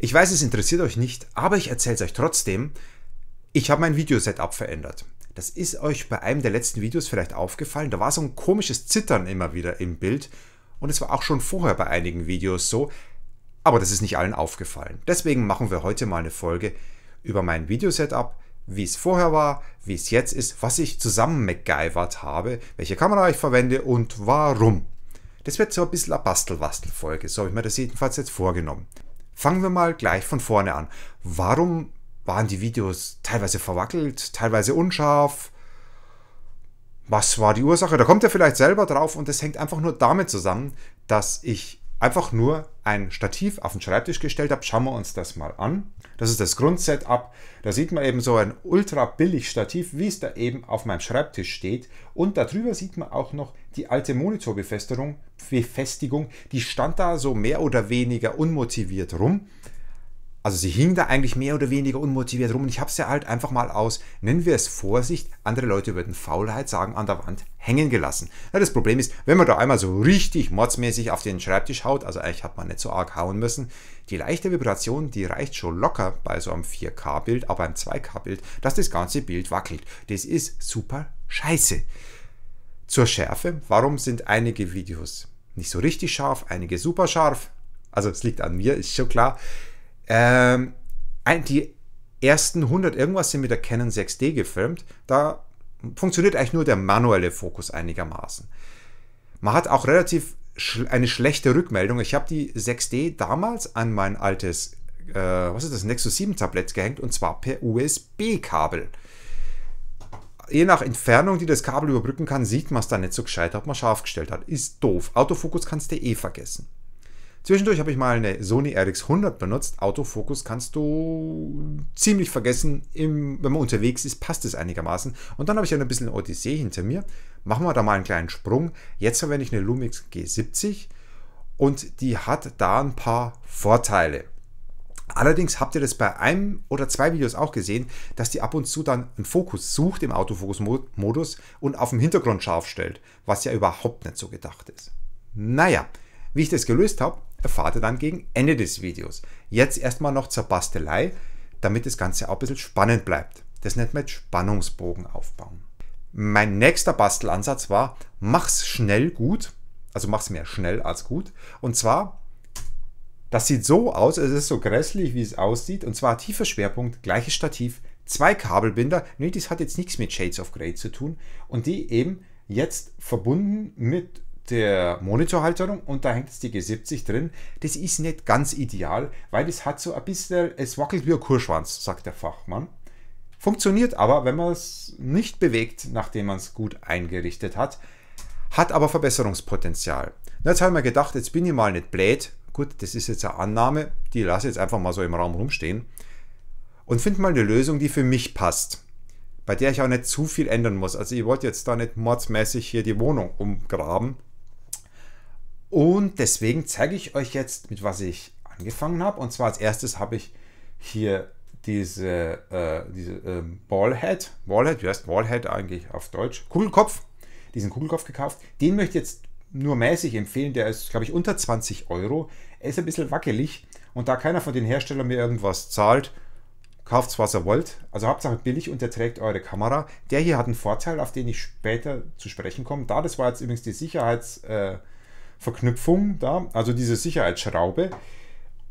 Ich weiß, es interessiert euch nicht, aber ich erzähle es euch trotzdem. Ich habe mein Videosetup verändert. Das ist euch bei einem der letzten Videos vielleicht aufgefallen. Da war so ein komisches Zittern immer wieder im Bild. Und es war auch schon vorher bei einigen Videos so. Aber das ist nicht allen aufgefallen. Deswegen machen wir heute mal eine Folge über mein Videosetup, wie es vorher war, wie es jetzt ist, was ich zusammen MacGyvert habe, welche Kamera ich verwende und warum. Das wird so ein bisschen eine Bastelwastelfolge. so habe ich mir das jedenfalls jetzt vorgenommen. Fangen wir mal gleich von vorne an. Warum waren die Videos teilweise verwackelt, teilweise unscharf? Was war die Ursache? Da kommt ihr vielleicht selber drauf und das hängt einfach nur damit zusammen, dass ich einfach nur ein Stativ auf den Schreibtisch gestellt habe. Schauen wir uns das mal an. Das ist das Grundsetup. Da sieht man eben so ein ultra billig Stativ, wie es da eben auf meinem Schreibtisch steht. Und darüber sieht man auch noch die alte Monitorbefestigung, Befestigung. Die stand da so mehr oder weniger unmotiviert rum. Also sie hing da eigentlich mehr oder weniger unmotiviert rum und ich habe sie halt einfach mal aus, nennen wir es Vorsicht, andere Leute würden Faulheit sagen, an der Wand hängen gelassen. Ja, das Problem ist, wenn man da einmal so richtig mordsmäßig auf den Schreibtisch haut, also eigentlich hat man nicht so arg hauen müssen, die leichte Vibration, die reicht schon locker bei so einem 4K-Bild, aber beim 2K-Bild, dass das ganze Bild wackelt. Das ist super scheiße. Zur Schärfe, warum sind einige Videos nicht so richtig scharf, einige super scharf? Also es liegt an mir, ist schon klar. Ähm, die ersten 100 irgendwas sind mit der Canon 6D gefilmt. Da funktioniert eigentlich nur der manuelle Fokus einigermaßen. Man hat auch relativ eine schlechte Rückmeldung. Ich habe die 6D damals an mein altes, äh, was ist das, Nexus 7 Tablett gehängt und zwar per USB-Kabel. Je nach Entfernung, die das Kabel überbrücken kann, sieht man es dann nicht so gescheit, ob man scharf gestellt hat. Ist doof. Autofokus kannst du eh vergessen. Zwischendurch habe ich mal eine Sony RX100 benutzt. Autofokus kannst du ziemlich vergessen. Im, wenn man unterwegs ist, passt es einigermaßen. Und dann habe ich ja ein bisschen Odyssee hinter mir. Machen wir da mal einen kleinen Sprung. Jetzt verwende ich eine Lumix G70 und die hat da ein paar Vorteile. Allerdings habt ihr das bei einem oder zwei Videos auch gesehen, dass die ab und zu dann einen Fokus sucht im Autofokus-Modus und auf dem Hintergrund scharf stellt, was ja überhaupt nicht so gedacht ist. Naja, wie ich das gelöst habe, erfahrt ihr dann gegen Ende des Videos. Jetzt erstmal noch zur Bastelei, damit das Ganze auch ein bisschen spannend bleibt. Das nennt man jetzt Spannungsbogen aufbauen. Mein nächster Bastelansatz war, mach's schnell gut, also mach's mehr schnell als gut. Und zwar, das sieht so aus, es ist so grässlich, wie es aussieht. Und zwar tiefer Schwerpunkt, gleiches Stativ, zwei Kabelbinder. Nee, das hat jetzt nichts mit Shades of Grey zu tun. Und die eben jetzt verbunden mit der Monitorhalterung und da hängt jetzt die G70 drin. Das ist nicht ganz ideal, weil es hat so ein bisschen, es wackelt wie ein Kurschwanz, sagt der Fachmann. Funktioniert aber, wenn man es nicht bewegt, nachdem man es gut eingerichtet hat. Hat aber Verbesserungspotenzial. Und jetzt habe ich mir gedacht, jetzt bin ich mal nicht blöd. Gut, das ist jetzt eine Annahme, die lasse ich jetzt einfach mal so im Raum rumstehen. Und finde mal eine Lösung, die für mich passt bei der ich auch nicht zu viel ändern muss. Also ich wollte jetzt da nicht mordsmäßig hier die Wohnung umgraben. Und deswegen zeige ich euch jetzt, mit was ich angefangen habe. Und zwar als erstes habe ich hier diese, äh, diese äh, Ballhead, Ballhead, wie heißt Ballhead eigentlich auf Deutsch? Kugelkopf, diesen Kugelkopf gekauft. Den möchte ich jetzt nur mäßig empfehlen. Der ist, glaube ich, unter 20 Euro. Er ist ein bisschen wackelig und da keiner von den Herstellern mir irgendwas zahlt, kauft was ihr wollt. Also Hauptsache billig und der trägt eure Kamera. Der hier hat einen Vorteil, auf den ich später zu sprechen komme. Da, das war jetzt übrigens die Sicherheits- äh, Verknüpfung da, also diese Sicherheitsschraube.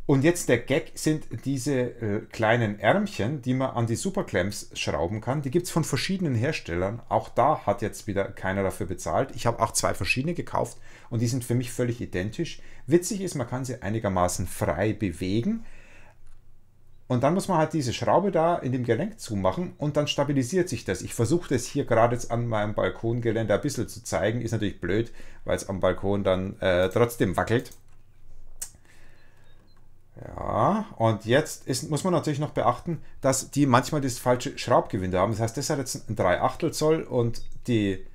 Und jetzt der Gag sind diese äh, kleinen Ärmchen, die man an die Superclamps schrauben kann. Die gibt es von verschiedenen Herstellern. Auch da hat jetzt wieder keiner dafür bezahlt. Ich habe auch zwei verschiedene gekauft und die sind für mich völlig identisch. Witzig ist, man kann sie einigermaßen frei bewegen. Und dann muss man halt diese Schraube da in dem Gelenk zumachen und dann stabilisiert sich das. Ich versuche das hier gerade jetzt an meinem Balkongeländer ein bisschen zu zeigen. Ist natürlich blöd, weil es am Balkon dann äh, trotzdem wackelt. Ja, und jetzt ist, muss man natürlich noch beachten, dass die manchmal das falsche Schraubgewinde haben. Das heißt, das hat jetzt ein 3 Achtel Zoll und die,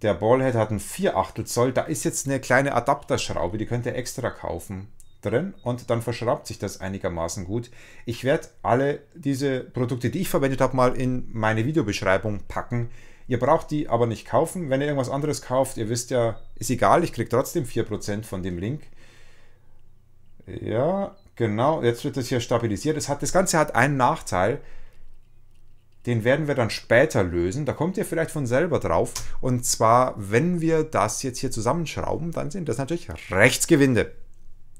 der Ballhead hat ein 4 Achtel Zoll. Da ist jetzt eine kleine Adapterschraube, die könnt ihr extra kaufen drin und dann verschraubt sich das einigermaßen gut. Ich werde alle diese Produkte, die ich verwendet habe, mal in meine Videobeschreibung packen. Ihr braucht die aber nicht kaufen. Wenn ihr irgendwas anderes kauft, ihr wisst ja, ist egal, ich kriege trotzdem 4% von dem Link. Ja, genau, jetzt wird das hier stabilisiert. Das, hat, das Ganze hat einen Nachteil, den werden wir dann später lösen. Da kommt ihr vielleicht von selber drauf. Und zwar, wenn wir das jetzt hier zusammenschrauben, dann sind das natürlich Rechtsgewinde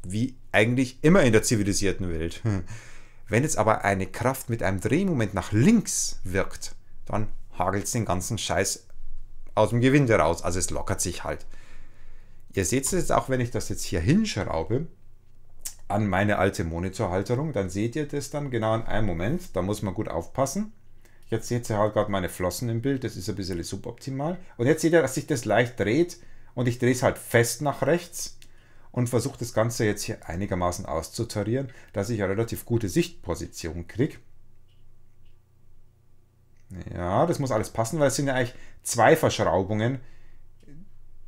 wie eigentlich immer in der zivilisierten Welt. Wenn jetzt aber eine Kraft mit einem Drehmoment nach links wirkt, dann hagelt es den ganzen Scheiß aus dem Gewinde raus. Also es lockert sich halt. Ihr seht es jetzt auch, wenn ich das jetzt hier hinschraube an meine alte Monitorhalterung, dann seht ihr das dann genau in einem Moment. Da muss man gut aufpassen. Jetzt seht ihr halt gerade meine Flossen im Bild. Das ist ein bisschen suboptimal. Und jetzt seht ihr, dass sich das leicht dreht und ich drehe es halt fest nach rechts und versuche das Ganze jetzt hier einigermaßen auszutarieren, dass ich eine relativ gute Sichtposition kriege. Ja, das muss alles passen, weil es sind ja eigentlich zwei Verschraubungen,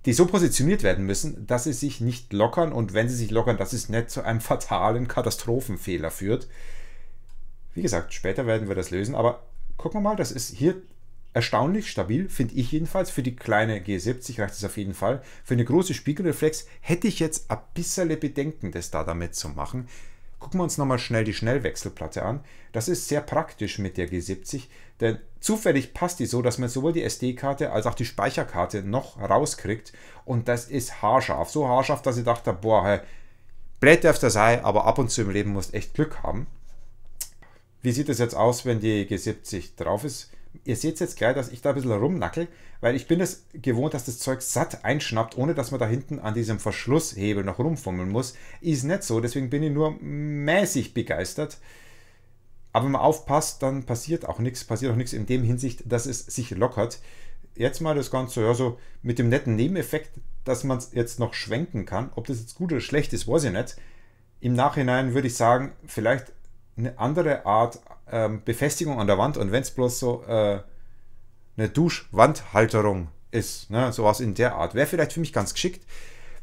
die so positioniert werden müssen, dass sie sich nicht lockern und wenn sie sich lockern, dass es nicht zu einem fatalen Katastrophenfehler führt. Wie gesagt, später werden wir das lösen, aber gucken wir mal, das ist hier erstaunlich stabil, finde ich jedenfalls. Für die kleine G70 reicht es auf jeden Fall. Für eine große Spiegelreflex hätte ich jetzt ein bisschen Bedenken, das da damit zu machen. Gucken wir uns nochmal schnell die Schnellwechselplatte an. Das ist sehr praktisch mit der G70, denn zufällig passt die so, dass man sowohl die SD-Karte als auch die Speicherkarte noch rauskriegt. Und das ist haarscharf. So haarscharf, dass ich dachte, boah, hey, blöd darf das sein, aber ab und zu im Leben musst echt Glück haben. Wie sieht es jetzt aus, wenn die G70 drauf ist? Ihr seht jetzt gleich, dass ich da ein bisschen rumnackel, weil ich bin es gewohnt, dass das Zeug satt einschnappt, ohne dass man da hinten an diesem Verschlusshebel noch rumfummeln muss. Ist nicht so, deswegen bin ich nur mäßig begeistert. Aber wenn man aufpasst, dann passiert auch nichts, passiert auch nichts in dem Hinsicht, dass es sich lockert. Jetzt mal das Ganze ja, so mit dem netten Nebeneffekt, dass man es jetzt noch schwenken kann. Ob das jetzt gut oder schlecht ist, weiß ich nicht. Im Nachhinein würde ich sagen, vielleicht eine andere Art ähm, Befestigung an der Wand und wenn es bloß so äh, eine Duschwandhalterung ist, ne, sowas in der Art, wäre vielleicht für mich ganz geschickt,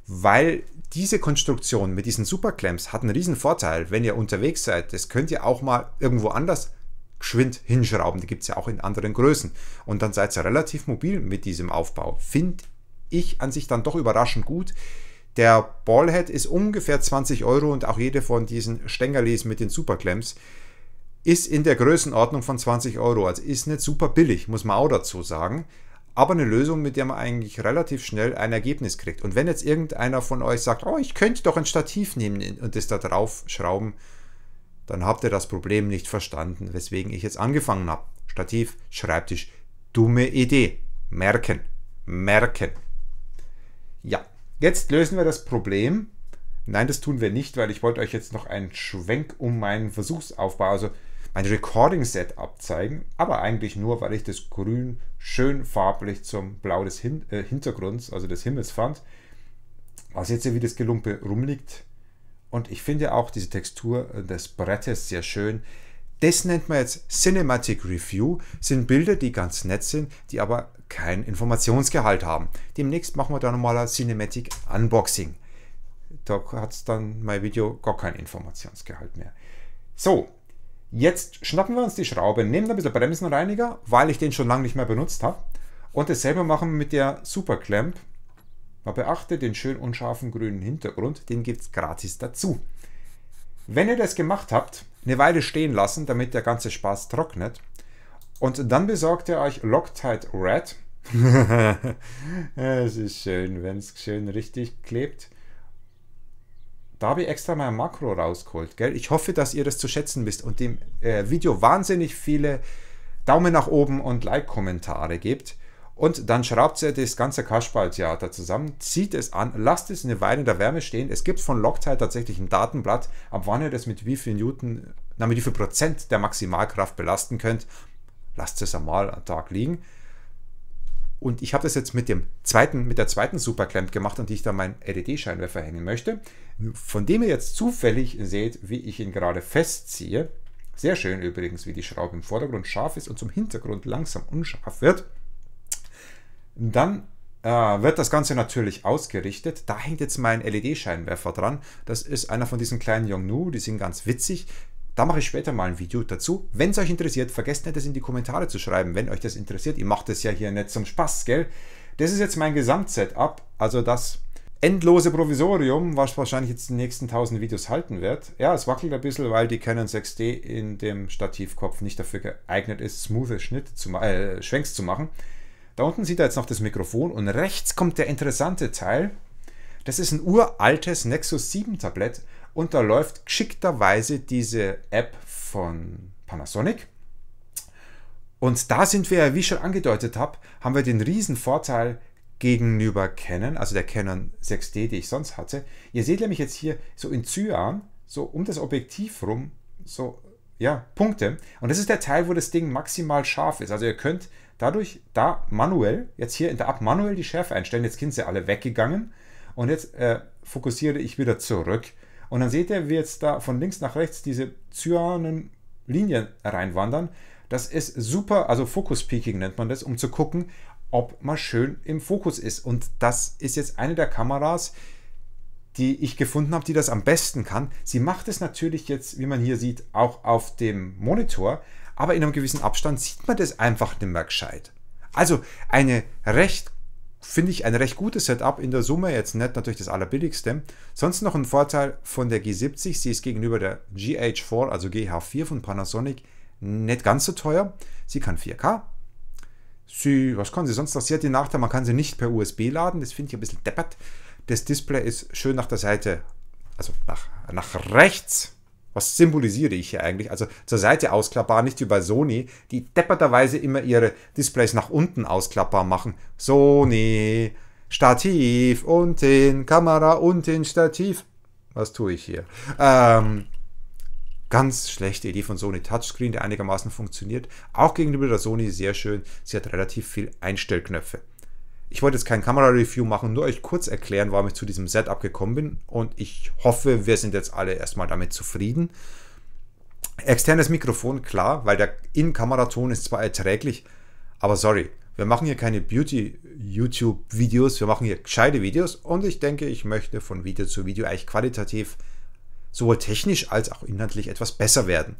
weil diese Konstruktion mit diesen Superclamps hat einen riesen Vorteil, wenn ihr unterwegs seid. Das könnt ihr auch mal irgendwo anders geschwind hinschrauben. Die gibt es ja auch in anderen Größen. Und dann seid ihr relativ mobil mit diesem Aufbau. Finde ich an sich dann doch überraschend gut. Der Ballhead ist ungefähr 20 Euro und auch jede von diesen Stängerlis mit den Superclamps ist in der Größenordnung von 20 Euro. Also ist nicht super billig, muss man auch dazu sagen. Aber eine Lösung, mit der man eigentlich relativ schnell ein Ergebnis kriegt. Und wenn jetzt irgendeiner von euch sagt, oh, ich könnte doch ein Stativ nehmen und das da drauf schrauben, dann habt ihr das Problem nicht verstanden, weswegen ich jetzt angefangen habe. Stativ, Schreibtisch, dumme Idee. Merken, merken. Ja, jetzt lösen wir das Problem. Nein, das tun wir nicht, weil ich wollte euch jetzt noch einen Schwenk um meinen Versuchsaufbau, also ein Recording-Set abzeigen, aber eigentlich nur, weil ich das Grün schön farblich zum Blau des Hin äh, Hintergrunds, also des Himmels fand, was jetzt hier wie das Gelumpe rumliegt. Und ich finde auch diese Textur äh, des Brettes sehr schön. Das nennt man jetzt Cinematic Review, sind Bilder, die ganz nett sind, die aber keinen Informationsgehalt haben. Demnächst machen wir da nochmal ein Cinematic Unboxing. Da hat dann mein Video gar keinen Informationsgehalt mehr. So, Jetzt schnappen wir uns die Schraube, nehmen ein bisschen Bremsenreiniger, weil ich den schon lange nicht mehr benutzt habe. Und dasselbe machen wir mit der Super Clamp. Man beachte den schön unscharfen grünen Hintergrund, den gibt es gratis dazu. Wenn ihr das gemacht habt, eine Weile stehen lassen, damit der ganze Spaß trocknet. Und dann besorgt ihr euch Loctite Red. es ist schön, wenn es schön richtig klebt. Da habe ich extra mein Makro rausgeholt. Gell? Ich hoffe, dass ihr das zu schätzen wisst und dem äh, Video wahnsinnig viele Daumen nach oben und Like-Kommentare gebt. Und dann schraubt ihr das ganze Kasperl-Theater zusammen, zieht es an, lasst es eine Weile in der Wärme stehen. Es gibt von Loctite tatsächlich ein Datenblatt, ab wann ihr das mit wie viel Newton, na, mit wie viel Prozent der Maximalkraft belasten könnt. Lasst es einmal am Tag liegen. Und ich habe das jetzt mit dem zweiten, mit der zweiten Superclamp gemacht, an die ich da meinen LED-Scheinwerfer hängen möchte von dem ihr jetzt zufällig seht, wie ich ihn gerade festziehe. Sehr schön übrigens, wie die Schraube im Vordergrund scharf ist und zum Hintergrund langsam unscharf wird. Dann äh, wird das Ganze natürlich ausgerichtet. Da hängt jetzt mein LED-Scheinwerfer dran. Das ist einer von diesen kleinen Yongnu, die sind ganz witzig. Da mache ich später mal ein Video dazu. Wenn es euch interessiert, vergesst nicht, das in die Kommentare zu schreiben, wenn euch das interessiert. Ihr macht das ja hier nicht zum Spaß, gell? Das ist jetzt mein Gesamtsetup, also das endlose Provisorium, was wahrscheinlich jetzt die nächsten 1000 Videos halten wird. Ja, es wackelt ein bisschen, weil die Canon 6D in dem Stativkopf nicht dafür geeignet ist, smooth Schnitt zu äh, Schwenks zu machen. Da unten sieht er jetzt noch das Mikrofon und rechts kommt der interessante Teil. Das ist ein uraltes Nexus 7 Tablett und da läuft geschickterweise diese App von Panasonic. Und da sind wir, wie ich schon angedeutet habe, haben wir den riesen Vorteil, gegenüber Canon, also der Canon 6D, die ich sonst hatte. Ihr seht nämlich jetzt hier so in Cyan, so um das Objektiv rum, so, ja, Punkte. Und das ist der Teil, wo das Ding maximal scharf ist. Also ihr könnt dadurch da manuell, jetzt hier in der App manuell die Schärfe einstellen. Jetzt sind sie alle weggegangen. Und jetzt äh, fokussiere ich wieder zurück. Und dann seht ihr, wie jetzt da von links nach rechts diese cyanen Linien reinwandern. Das ist super, also Focus Peaking nennt man das, um zu gucken, ob man schön im Fokus ist. Und das ist jetzt eine der Kameras, die ich gefunden habe, die das am besten kann. Sie macht es natürlich jetzt, wie man hier sieht, auch auf dem Monitor, aber in einem gewissen Abstand sieht man das einfach nicht mehr gescheit. Also eine recht, finde ich, ein recht gutes Setup in der Summe, jetzt nicht natürlich das allerbilligste. Sonst noch ein Vorteil von der G70, sie ist gegenüber der GH4, also GH4 von Panasonic, nicht ganz so teuer. Sie kann 4K, Sie, was kann sie sonst noch? Sie hat den Nachteil, man kann sie nicht per USB laden. Das finde ich ein bisschen deppert. Das Display ist schön nach der Seite, also nach, nach rechts. Was symbolisiere ich hier eigentlich? Also zur Seite ausklappbar, nicht wie bei Sony, die depperterweise immer ihre Displays nach unten ausklappbar machen. Sony, Stativ, unten, Kamera, unten, Stativ. Was tue ich hier? Ähm, Ganz schlechte Idee von Sony Touchscreen, der einigermaßen funktioniert. Auch gegenüber der Sony sehr schön. Sie hat relativ viel Einstellknöpfe. Ich wollte jetzt kein Kamera-Review machen, nur euch kurz erklären, warum ich zu diesem Setup gekommen bin. Und ich hoffe, wir sind jetzt alle erstmal damit zufrieden. Externes Mikrofon, klar, weil der in kamera ton ist zwar erträglich, aber sorry, wir machen hier keine Beauty-YouTube-Videos, wir machen hier gescheite Videos und ich denke, ich möchte von Video zu Video eigentlich qualitativ sowohl technisch als auch inhaltlich etwas besser werden.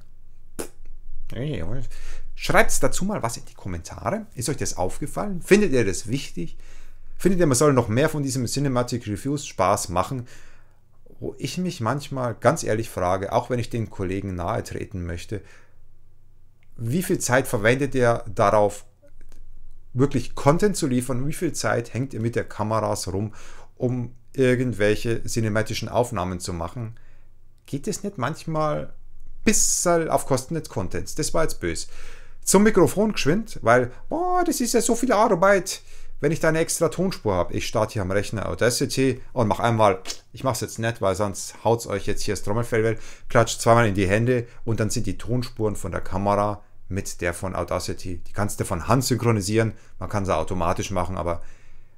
Schreibt dazu mal was in die Kommentare. Ist euch das aufgefallen? Findet ihr das wichtig? Findet ihr, man soll noch mehr von diesem Cinematic Reviews Spaß machen? Wo ich mich manchmal ganz ehrlich frage, auch wenn ich den Kollegen nahe treten möchte, wie viel Zeit verwendet ihr darauf, wirklich Content zu liefern? Wie viel Zeit hängt ihr mit der Kameras rum, um irgendwelche cinematischen Aufnahmen zu machen? geht es nicht manchmal ein bisschen auf Kosten des Contents. Das war jetzt böse. Zum Mikrofon geschwind, weil, boah, das ist ja so viel Arbeit, wenn ich da eine extra Tonspur habe. Ich starte hier am Rechner Audacity und mache einmal, ich mache es jetzt nicht, weil sonst haut es euch jetzt hier das Trommelfell weg, klatscht zweimal in die Hände und dann sind die Tonspuren von der Kamera mit der von Audacity. Die kannst du von Hand synchronisieren, man kann sie automatisch machen, aber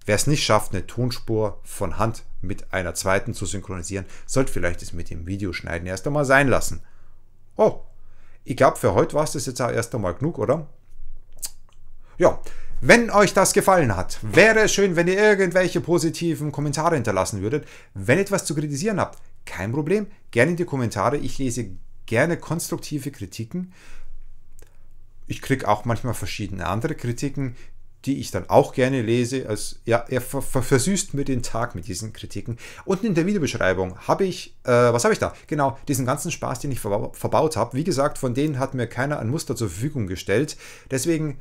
Wer es nicht schafft, eine Tonspur von Hand mit einer zweiten zu synchronisieren, sollte vielleicht es mit dem Videoschneiden erst einmal sein lassen. Oh, ich glaube, für heute war es das jetzt auch erst einmal genug, oder? Ja, wenn euch das gefallen hat, wäre es schön, wenn ihr irgendwelche positiven Kommentare hinterlassen würdet. Wenn etwas zu kritisieren habt, kein Problem, gerne in die Kommentare. Ich lese gerne konstruktive Kritiken. Ich kriege auch manchmal verschiedene andere Kritiken, die ich dann auch gerne lese. Als, ja, er ver ver versüßt mir den Tag mit diesen Kritiken. Unten in der Videobeschreibung habe ich, äh, was habe ich da? Genau, diesen ganzen Spaß, den ich ver verbaut habe. Wie gesagt, von denen hat mir keiner ein Muster zur Verfügung gestellt. Deswegen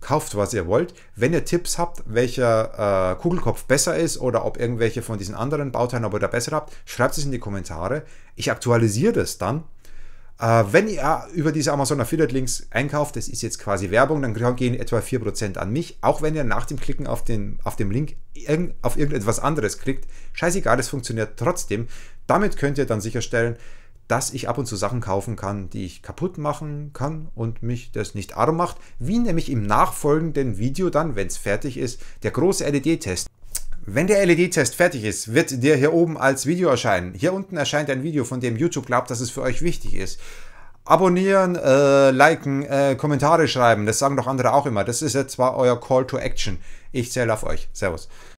kauft, was ihr wollt. Wenn ihr Tipps habt, welcher äh, Kugelkopf besser ist oder ob irgendwelche von diesen anderen Bauteilen aber da besser habt, schreibt es in die Kommentare. Ich aktualisiere das dann äh, wenn ihr über diese Amazon Affiliate Links einkauft, das ist jetzt quasi Werbung, dann gehen etwa 4% an mich. Auch wenn ihr nach dem Klicken auf den, auf dem Link irgend, auf irgendetwas anderes klickt, scheißegal, das funktioniert trotzdem. Damit könnt ihr dann sicherstellen, dass ich ab und zu Sachen kaufen kann, die ich kaputt machen kann und mich das nicht arm macht, wie nämlich im nachfolgenden Video dann, wenn es fertig ist, der große LED-Test. Wenn der LED-Test fertig ist, wird der hier oben als Video erscheinen. Hier unten erscheint ein Video, von dem YouTube glaubt, dass es für euch wichtig ist. Abonnieren, äh, liken, äh, Kommentare schreiben, das sagen doch andere auch immer. Das ist jetzt zwar euer Call to Action. Ich zähle auf euch. Servus.